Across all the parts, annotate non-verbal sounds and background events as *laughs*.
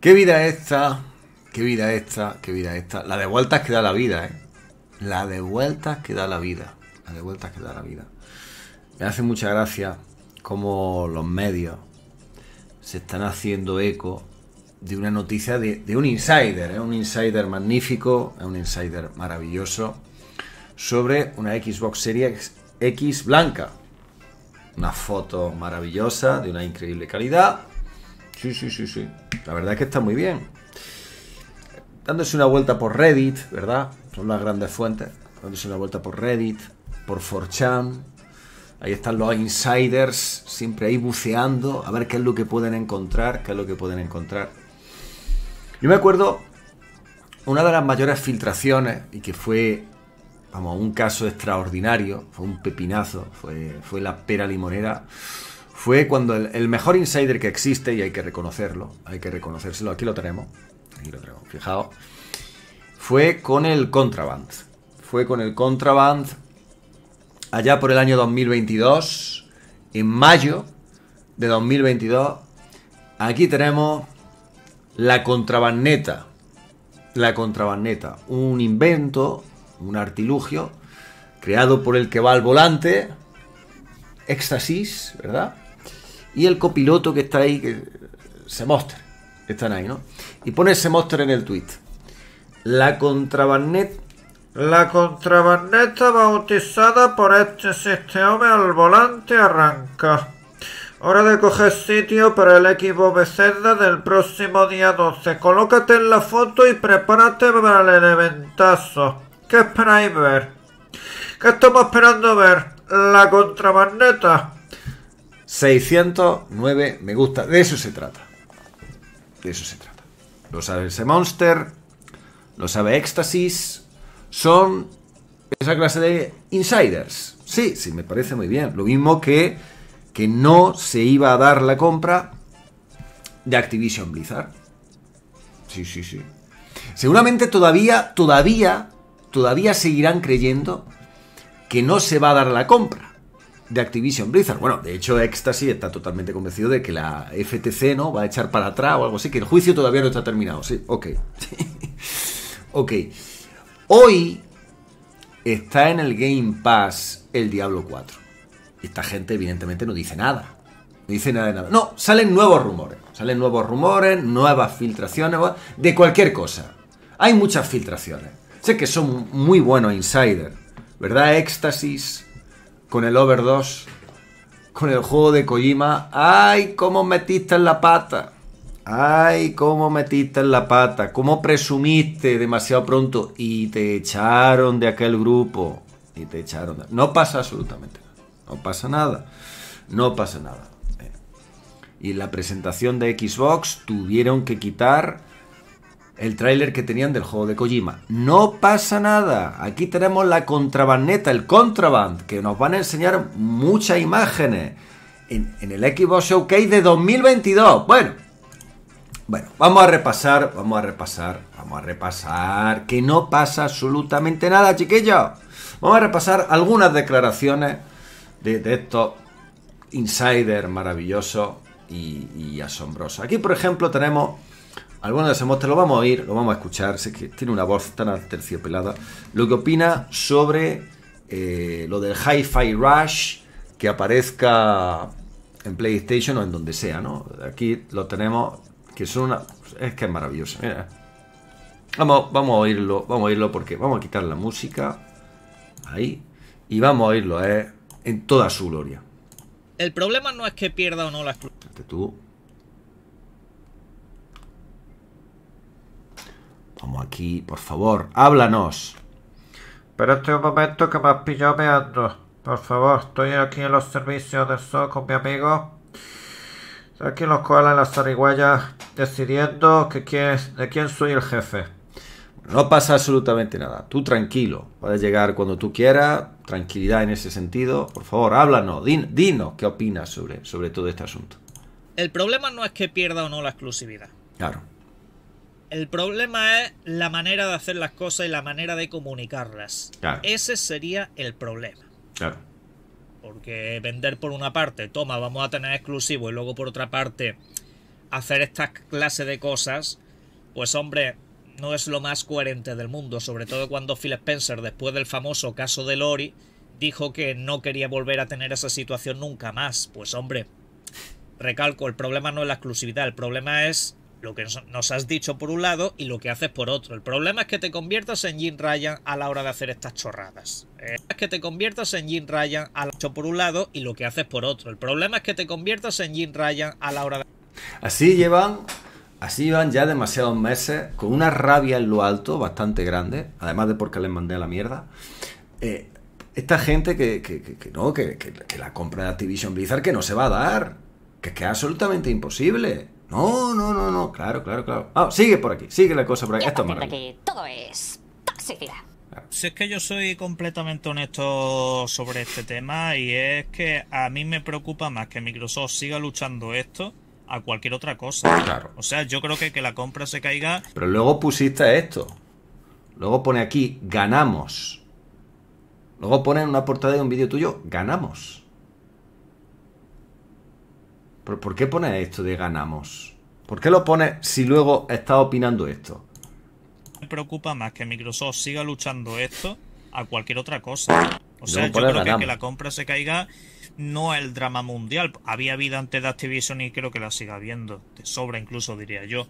Qué vida esta, qué vida esta, qué vida esta. La de vueltas que da la vida, ¿eh? La de vueltas que da la vida. La de vueltas que da la vida. Me hace mucha gracia cómo los medios se están haciendo eco de una noticia de, un insider, Es ¿eh? un insider magnífico, un insider maravilloso, sobre una Xbox Series X blanca. Una foto maravillosa, de una increíble calidad, Sí, sí, sí, sí. La verdad es que está muy bien. Dándose una vuelta por Reddit, ¿verdad? Son las grandes fuentes. Dándose una vuelta por Reddit, por 4chan. Ahí están los insiders, siempre ahí buceando, a ver qué es lo que pueden encontrar, qué es lo que pueden encontrar. Yo me acuerdo una de las mayores filtraciones y que fue, vamos, un caso extraordinario, fue un pepinazo, fue, fue la pera limonera fue cuando el, mejor insider que existe, y hay que reconocerlo, hay que reconocérselo, aquí lo tenemos, aquí lo tenemos, fijaos, fue con el Contraband. Fue con el Contraband allá por el año 2022, en mayo de 2022. Aquí tenemos la contrabandeta. La contrabandeta, un invento, un artilugio creado por el que va al volante, éxtasis, ¿verdad? y el copiloto que está ahí, que se muestra, están ahí, ¿no? Y pone ese Monster en el tweet. La contrabandeta la contrabandeta bautizada por este sistema al volante arranca. Hora de coger sitio para el equipo Becerda del próximo día 12. Colócate en la foto y prepárate para el elementazo. ¿Qué esperáis ver? ¿Qué estamos esperando ver? La contrabandeta. 609 me gusta. De eso se trata. De eso se trata. Lo sabe ese Monster. Lo sabe Éxtasis. Son esa clase de insiders. Sí, sí, me parece muy bien. Lo mismo que, que no se iba a dar la compra de Activision Blizzard. Sí, sí, sí. Seguramente todavía, todavía, todavía seguirán creyendo que no se va a dar la compra de Activision Blizzard. Bueno, de hecho, Ecstasy está totalmente convencido de que la FTC no va a echar para atrás o algo así, que el juicio todavía no está terminado. Sí, ok. *laughs* ok. Hoy está en el Game Pass el Diablo 4. Esta gente, evidentemente, no dice nada. No dice nada de nada. No, salen nuevos rumores. Salen nuevos rumores, nuevas filtraciones, de cualquier cosa. Hay muchas filtraciones. Sé que son muy buenos insiders, ¿verdad? Éxtasis con el 2, con el juego de Kojima. ¡Ay, cómo metiste en la pata! ¡Ay, cómo metiste en la pata! ¡Cómo presumiste demasiado pronto! Y te echaron de aquel grupo. Y te echaron. De... No pasa absolutamente nada. No pasa nada. No pasa nada. Eh. Y la presentación de Xbox tuvieron que quitar el tráiler que tenían del juego de Kojima. No pasa nada. Aquí tenemos la contrabandeta, el contraband, que nos van a enseñar muchas imágenes en, el Xbox Showcase de 2022. Bueno, bueno, vamos a repasar, vamos a repasar, vamos a repasar, que no pasa absolutamente nada, chiquillos. Vamos a repasar algunas declaraciones de, estos insiders maravillosos y, y asombrosos. Aquí, por ejemplo, tenemos algunos de esos lo vamos a oír, lo vamos a escuchar, sé que tiene una voz tan terciopelada Lo que opina sobre eh, lo del Hi-Fi Rush que aparezca en PlayStation o en donde sea, ¿no? Aquí lo tenemos, que son una... Es que es maravilloso Vamos, vamos a oírlo, vamos a oírlo porque vamos a quitar la música. Ahí. Y vamos a oírlo, ¿eh? En toda su gloria. El problema no es que pierda o no la exclusiva. Como aquí, por favor, háblanos. Pero este un momento que me has pillado meando. Por favor, estoy aquí en los servicios de sol con mi amigo. Aquí en los en las zarigüeyas, decidiendo de quién soy el jefe. No pasa absolutamente nada. Tú tranquilo. Puedes llegar cuando tú quieras. Tranquilidad en ese sentido. Por favor, háblanos. dinos qué opinas sobre, sobre todo este asunto. El problema no es que pierda o no la exclusividad. Claro. El problema es la manera de hacer las cosas y la manera de comunicarlas. Ese sería el problema. Porque vender por una parte, toma, vamos a tener exclusivo, y luego por otra parte, hacer esta clase de cosas, pues hombre, no es lo más coherente del mundo, sobre todo cuando Phil Spencer, después del famoso caso de Lori, dijo que no quería volver a tener esa situación nunca más. Pues hombre, recalco, el problema no es la exclusividad, el problema es lo que nos has dicho por un lado y lo que haces por otro. El problema es que te conviertas en Jim Ryan a la hora de hacer estas chorradas. es que te conviertas en Jim Ryan a la por un lado y lo que haces por otro. El problema es que te conviertas en Jim Ryan a la hora de... Así llevan, así llevan ya demasiados meses con una rabia en lo alto bastante grande, además de porque les mandé a la mierda. Eh, esta gente que, que, no, que, la compra de Activision Blizzard que no se va a dar, que que es absolutamente imposible. No, no, no, no, claro, claro, claro. Ah, sigue por aquí, sigue la cosa por aquí. Esto es Todo es Si es que yo soy completamente honesto sobre este tema y es que a mí me preocupa más que Microsoft siga luchando esto a cualquier otra cosa. O sea, yo creo que que la compra se caiga. Pero luego pusiste esto. Luego pone aquí ganamos. Luego pone en una portada de un vídeo tuyo ganamos. ¿Por, qué pone esto de ganamos? ¿Por qué lo pone si luego está opinando esto? Me preocupa más que Microsoft siga luchando esto a cualquier otra cosa. O sea, yo, creo que, la compra se caiga no es el drama mundial. Había vida antes de Activision y creo que la siga habiendo. De sobra incluso, diría yo.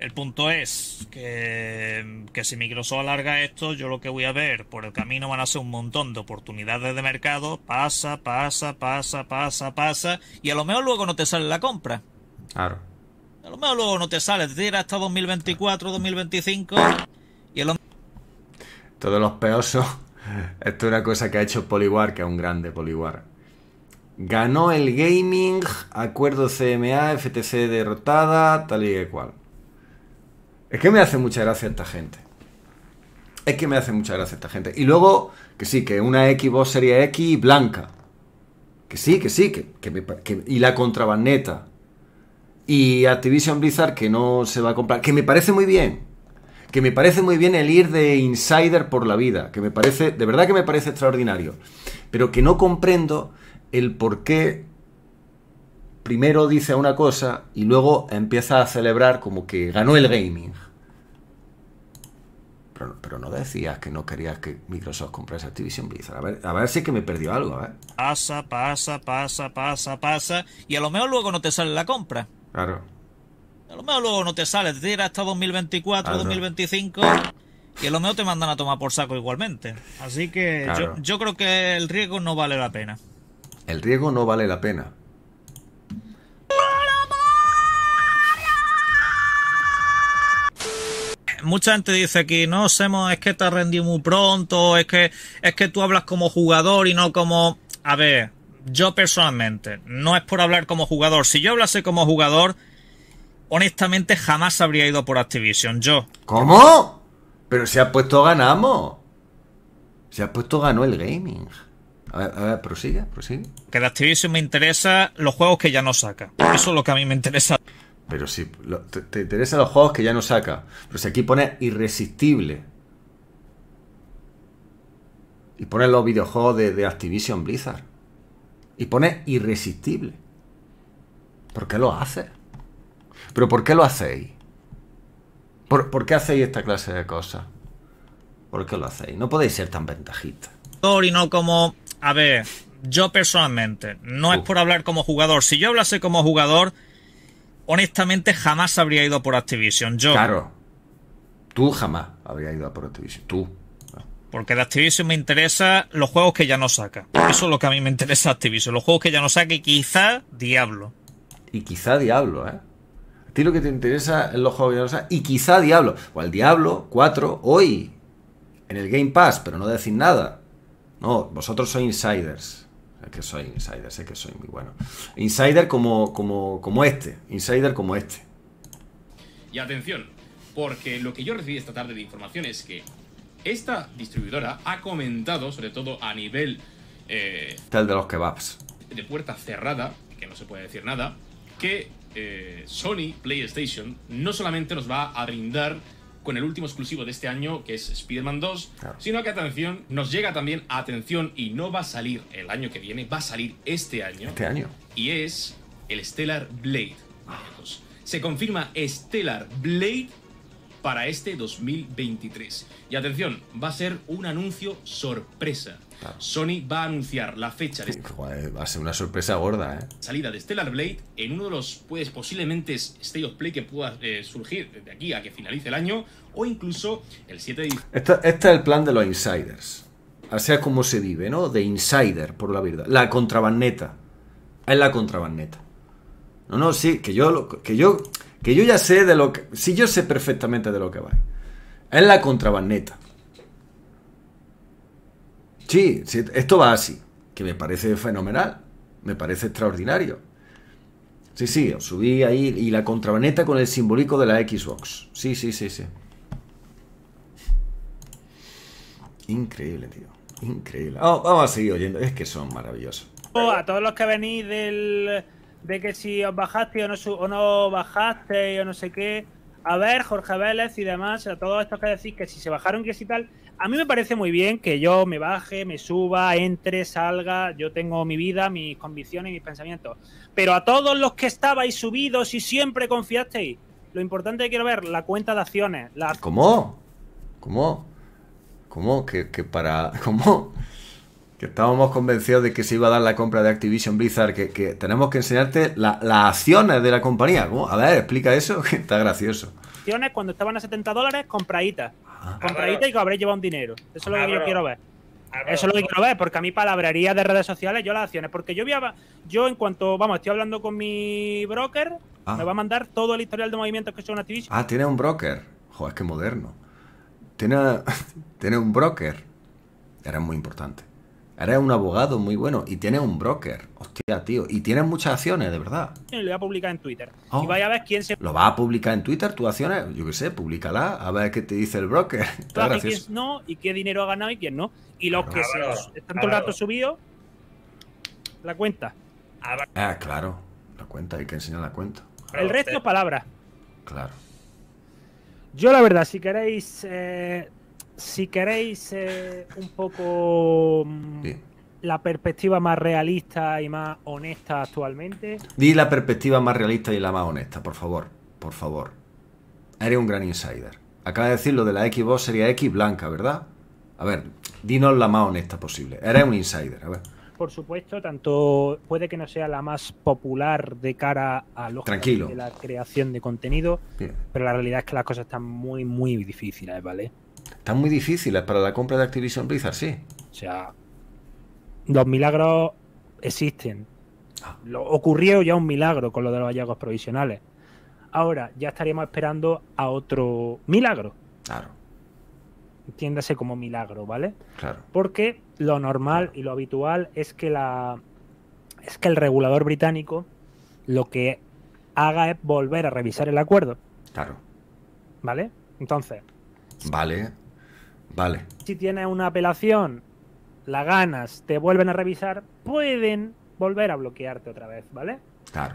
El punto es que, si Microsoft alarga esto, yo lo que voy a ver por el camino van a ser un montón de oportunidades de mercado. Pasa, pasa, pasa, pasa, pasa. Y a lo mejor luego no te sale la compra. Claro. A lo mejor luego no te sale. Te tira hasta 2024, 2025. Y a Todos los peosos. *laughs* Esto es una cosa que ha hecho Poliwar, que es un grande Poliwar. Ganó el gaming, acuerdo CMA, FTC derrotada, tal y cual. Es que me hace mucha gracia esta gente. Es que me hace mucha gracia esta gente. Y luego, que sí, que una Xbox sería X blanca. Que sí, que sí, que, y la contrabandeta. Y Activision Blizzard que no se va a comprar. Que me parece muy bien. Que me parece muy bien el ir de insider por la vida. Que me parece, de verdad que me parece extraordinario. Pero que no comprendo el por qué primero dice una cosa y luego empieza a celebrar como que ganó el gaming pero, no decías que no querías que Microsoft comprase Activision Blizzard. A ver, a ver si que me perdió algo, ¿eh? Pasa, pasa, pasa, pasa, pasa. Y a lo mejor luego no te sale la compra. Claro. A lo mejor luego no te sale, te tira hasta 2024, 2025. Y a lo mejor te mandan a tomar por saco igualmente. Así que yo creo que el riesgo no vale la pena. El riesgo no vale la pena. mucha gente dice aquí, no, Semo, es que te has rendido muy pronto, es que, es que tú hablas como jugador y no como... A ver, yo personalmente, no es por hablar como jugador. Si yo hablase como jugador, honestamente jamás habría ido por Activision, yo. ¿Cómo? Pero se ha puesto ganamos. Se ha puesto ganó el gaming. A ver, a ver, prosigue, prosigue. Que de Activision me interesa los juegos que ya no saca. Eso es lo que a mí me interesa. Pero si te, interesa interesan los juegos que ya no saca. Pero si aquí pone irresistible. Y pone los videojuegos de, Activision Blizzard. Y pone irresistible. ¿Por qué lo hace? ¿Pero por qué lo hacéis? ¿Por, qué hacéis esta clase de cosas? ¿Por qué lo hacéis? No podéis ser tan ventajistas. Y no como... A ver, yo personalmente, no es por hablar como jugador. Si yo hablase como jugador honestamente jamás habría ido por Activision. Yo. Claro. Tú jamás habría ido por Activision. Tú. Porque de Activision me interesa los juegos que ya no saca. Eso es lo que a mí me interesa Activision. Los juegos que ya no saca y quizá Diablo. Y quizá Diablo, ¿eh? A ti lo que te interesa es los juegos que ya no saca y quizá Diablo. O al Diablo 4 hoy. En el Game Pass, pero no decís nada. No, vosotros sois insiders que soy insider, sé que soy muy bueno. Insider como, como, como este, insider como este. Y atención, porque lo que yo recibí esta tarde de información es que esta distribuidora ha comentado, sobre todo a nivel... Eh, Tal de los kebabs. De puerta cerrada, que no se puede decir nada, que eh, Sony PlayStation no solamente nos va a brindar con el último exclusivo de este año, que es Spider-Man 2, sino que atención, nos llega también atención y no va a salir el año que viene, va a salir este año. Este año. Y es el Stellar Blade. Se confirma Stellar Blade para este 2023. Y atención, va a ser un anuncio sorpresa. Sony va a anunciar la fecha de va a ser una sorpresa gorda, ¿eh? Salida de Stellar Blade en uno de los pues, posiblemente State of Play que pueda eh, surgir de aquí a que finalice el año o incluso el 7 de diciembre. Este, es el plan de los insiders. Así es como se vive, ¿no? De insider, por la verdad. La contrabandeta. Es la contrabandeta. No, no, sí, que yo, que yo que yo ya sé de lo que... Si yo sé perfectamente de lo que va. Es la contrabandeta. Sí, esto va así, que me parece fenomenal, me parece extraordinario. Sí, sí, os subí ahí y la contrabaneta con el simbólico de la Xbox. Sí, sí, sí, sí. Increíble, tío. Increíble. Ah, vamos a seguir oyendo. Es que son maravillosos. a todos los que venís del de que si os bajaste o no, o no bajaste o no sé qué. A ver, Jorge Vélez y demás, a todos estos que decís que si se bajaron, que si tal. A mí me parece muy bien que yo me baje, me suba, entre, salga. Yo tengo mi vida, mis convicciones y mis pensamientos. Pero a todos los que estabais subidos y siempre confiasteis, lo importante que quiero ver, la cuenta de acciones. La... ¿Cómo? ¿Cómo? ¿Cómo? ¿Que, que para.? *laughs* ¿Cómo? estábamos convencidos de que se iba a dar la compra de Activision Blizzard, que, tenemos que enseñarte las acciones de la compañía. A ver, explica eso, *laughs* que está gracioso. Acciones cuando estaban a 70 dólares, compraditas. Ah. Compraditas y que habréis llevado un dinero. Eso es lo que yo quiero ver. Eso es lo que quiero ver, porque a mí palabrería de redes sociales yo las acciones, porque yo yo en cuanto, vamos, estoy hablando con mi broker, ah. me va a mandar todo el historial de movimientos que son Activision. Ah, tiene un broker. Joder, es que moderno. Tiene, *laughs* tiene un broker. Era muy importante. Eres un abogado muy bueno y tienes un broker. Hostia, tío. Y tienes muchas acciones, de verdad. Lo voy a publicar en Twitter. Oh. Y vaya a ver quién se. ¿Lo va a publicar en Twitter tus acciones? Yo qué sé, públicala, a ver qué te dice el broker. *laughs* quién no, y qué dinero ha ganado y quién no. Y los que se están todo el rato subidos, la cuenta. Ah, claro. La cuenta, hay que enseñar la cuenta. El resto, palabras. Claro. Yo, la verdad, si queréis. Eh, si queréis un poco mm, la perspectiva más realista y más honesta actualmente. Di la perspectiva más realista y la más honesta, por favor, por favor. Eres un gran insider. Acaba de decir lo de la Xbox sería X blanca, ¿verdad? A ver, dinos la más honesta posible. Eres un insider, a ver. Por supuesto, tanto puede que no sea la más popular de cara a los de la creación de contenido, pero la realidad es que las cosas están muy, muy difíciles, ¿vale? Están muy difíciles para la compra de Activision Blizzard, sí. O sea, los milagros existen. Ah. Lo, ocurrió ya un milagro con lo de los hallazgos provisionales. Ahora ya estaríamos esperando a otro milagro. Claro. Entiéndase como milagro, ¿vale? Claro. Porque lo normal y lo habitual es que la es que el regulador británico lo que haga es volver a revisar el acuerdo. Claro. ¿Vale? Entonces. Vale. Si tienes una apelación, Las ganas, te vuelven a revisar, pueden volver a bloquearte otra vez, ¿vale? Claro.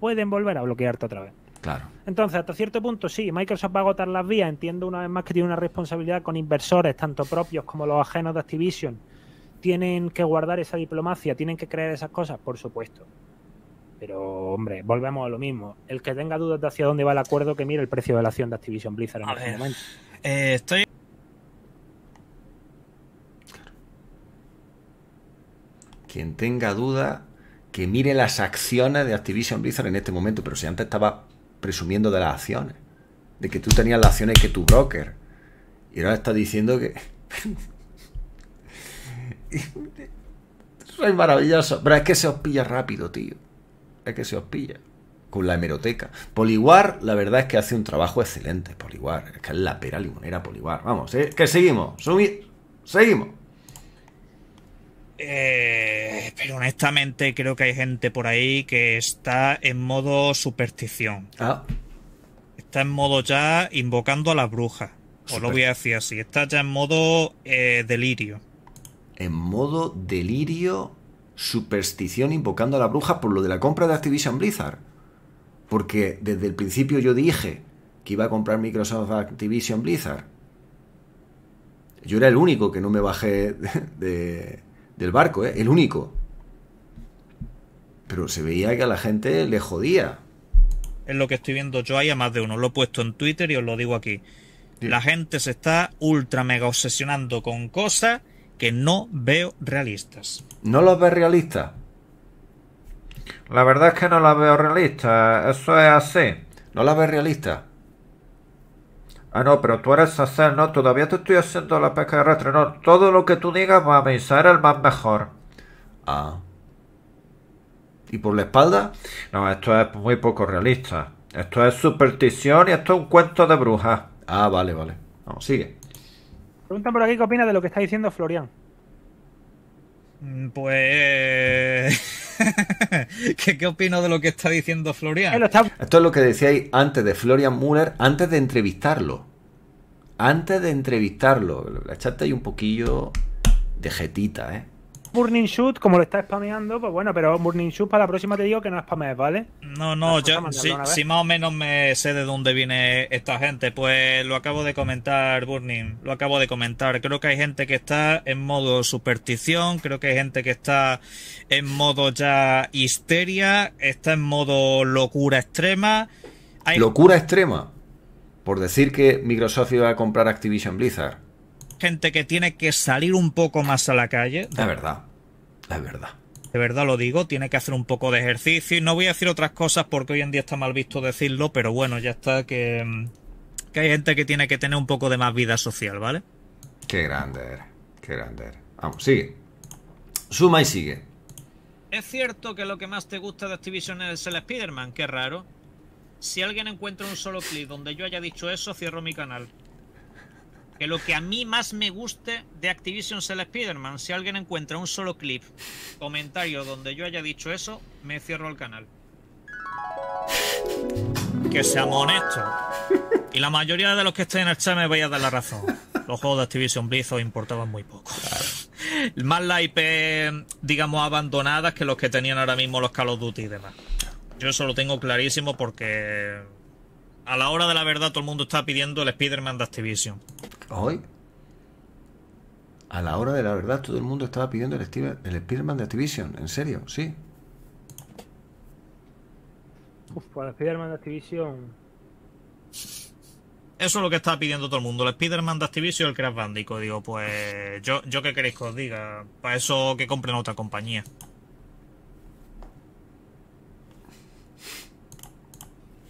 Pueden volver a bloquearte otra vez. Claro. Entonces, hasta cierto punto, sí, Microsoft va a agotar las vías. Entiendo una vez más que tiene una responsabilidad con inversores, tanto propios como los ajenos de Activision. Tienen que guardar esa diplomacia, tienen que creer esas cosas, por supuesto. Pero, hombre, volvemos a lo mismo. El que tenga dudas de hacia dónde va el acuerdo, que mire el precio de la acción de Activision Blizzard en este momento. Eh, estoy Quien tenga duda, que mire las acciones de Activision Blizzard en este momento. Pero si antes estaba presumiendo de las acciones, de que tú tenías las acciones que tu broker. Y ahora está diciendo que. *laughs* Soy maravilloso. Pero es que se os pilla rápido, tío. Es que se os pilla. Con la hemeroteca. Poliwar la verdad es que hace un trabajo excelente, Poliwar Es que es la pera limonera, Poliwar Vamos, ¿eh? que seguimos. Seguimos. Eh pues, pero honestamente creo que hay gente por ahí que está en modo superstición. Ah. Está en modo ya invocando a las brujas. o lo voy a decir así. Está ya en modo eh, delirio. En modo delirio, superstición invocando a la bruja por lo de la compra de Activision Blizzard. Porque desde el principio yo dije que iba a comprar Microsoft Activision Blizzard. Yo era el único que no me bajé *laughs* de del barco, ¿eh? el único. Pero se veía que a la gente le jodía. Es lo que estoy viendo yo ahí a más de uno. Lo he puesto en Twitter y os lo digo aquí. La gente se está ultra mega obsesionando con cosas que no veo realistas. ¿No las ves realistas? La verdad es que no las veo realistas. Eso es así. ¿No las veo realistas? Ah, no, pero tú eres hacer, no, todavía te estoy haciendo la pesca de Todo lo que tú digas, va a pensar el más mejor. Ah. ¿Y por la espalda? No, esto es muy poco realista. Esto es superstición y esto es un cuento de brujas. Ah, vale, vale. Vamos, sigue. Preguntan por aquí qué opina de lo que está diciendo Florian. Mm, pues. *laughs* *laughs* ¿Qué, ¿Qué, opino de lo que está diciendo Florian? Esto es lo que decíais antes de Florian Müller, antes de entrevistarlo. Antes de entrevistarlo, la chata y un poquillo de jetita, ¿eh? Burning Shoot, como lo está spameando, pues bueno, pero Burning Shoot para la próxima te digo que no spamees, ¿vale? No, no, yo si, ¿eh? más o menos me sé de dónde viene esta gente, pues lo acabo de comentar, Burning, lo acabo de comentar. Creo que hay gente que está en modo superstición, creo que hay gente que está en modo ya histeria, está en modo locura extrema. Hay... Locura extrema, por decir que Microsoft iba a comprar Activision Blizzard gente que tiene que salir un poco más a la calle. De verdad, la verdad. De verdad lo digo, tiene que hacer un poco de ejercicio. Y no voy a decir otras cosas porque hoy en día está mal visto decirlo, pero bueno, ya está que, mm, que hay gente que tiene que tener un poco de más vida social, ¿vale? Qué grande qué grande Vamos, sigue. Suma y sigue. Es cierto que lo que más te gusta de Activision es el Spider-Man, qué raro. Si alguien encuentra un solo clip donde yo haya dicho eso, cierro mi canal que lo que a mí más me guste de Activision es el Spider-Man. Si alguien encuentra un solo clip, comentario donde yo haya dicho eso, me cierro el canal. Que seamos honestos. Y la mayoría de los que estén en el chat me vais a dar la razón. Los juegos de Activision Blizzard importaban muy poco. Más la IP, digamos, abandonadas que los que tenían ahora mismo los Call of Duty y demás. Yo eso lo tengo clarísimo porque a la hora de la verdad todo el mundo está pidiendo el Spider-Man de Activision. Hoy, a la hora de la verdad, todo el mundo estaba pidiendo el, Spider-Man de Activision. En serio, sí. Uf, para Spider-Man de Activision. Eso es lo que estaba pidiendo todo el mundo, el Spider-Man de Activision y el Crash Bandico, Digo, pues yo, yo qué queréis que os diga. Para eso que compren otra compañía.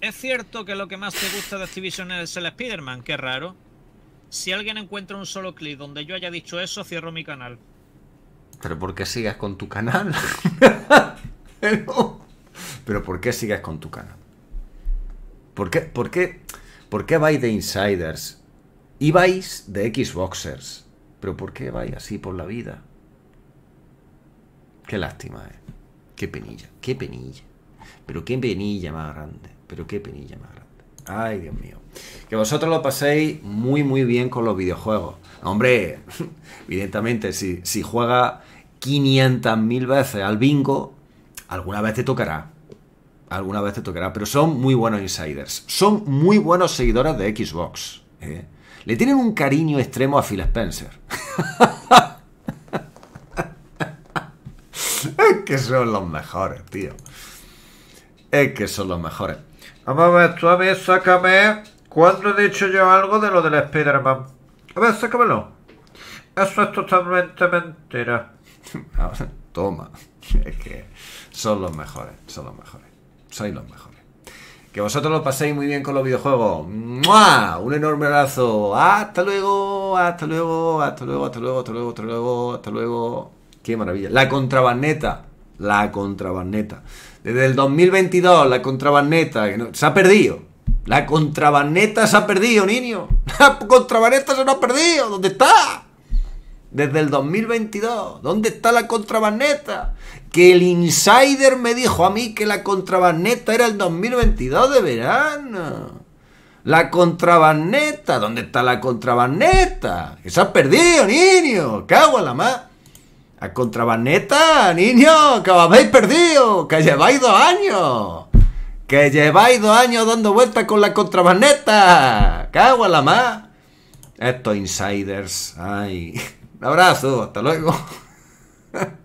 Es cierto que lo que más te gusta de Activision es el Spider-Man, qué raro. Si alguien encuentra un solo clip donde yo haya dicho eso, cierro mi canal. Pero ¿por qué sigas con tu canal? *laughs* pero, ¿por qué sigas con tu canal? ¿Por qué, por qué, por qué vais de insiders? Y vais de Xboxers. Pero ¿por qué vais así por la vida? Qué lástima, eh. Qué penilla, qué penilla. Pero qué penilla más grande. Pero qué penilla más grande. Ay, Dios mío. Que vosotros lo paséis muy, muy bien con los videojuegos. Hombre, *laughs* evidentemente, si, si juega 500.000 veces al bingo, alguna vez te tocará. Alguna vez te tocará. Pero son muy buenos insiders. Son muy buenos seguidores de Xbox. ¿eh? Le tienen un cariño extremo a Phil Spencer. *laughs* es que son los mejores, tío. Es que son los mejores. Vamos a ver, tú a mí sácame... Cuando he dicho yo algo de lo del Spider-Man? A ver, sácamelo. Eso es totalmente mentira. *laughs* Toma. *laughs* Es que son los mejores, son los mejores. Sois los mejores. Que vosotros lo paséis muy bien con los videojuegos. Un enorme abrazo. Hasta luego, hasta luego, hasta luego, hasta luego, hasta luego, hasta luego, hasta luego. Qué maravilla. La contrabaneta. La contrabaneta. Desde el 2022, la contrabaneta se ha perdido. La contrabaneta se ha perdido, niño. *laughs* La contrabaneta se nos ha perdido. ¿Dónde está? Desde el 2022. ¿Dónde está la contrabaneta? Que el insider me dijo a mí que la contrabaneta era el 2022 de verano. La contrabaneta. ¿Dónde está la contrabaneta? Que se ha perdido, niño. Cago en la más. A contrabaneta, niño, que os habéis perdido, que lleváis dos años. Que lleváis dos años dando vueltas con la contrabaneta. Cago a la más. Estos insiders. Ay. Un abrazo, hasta luego. *laughs*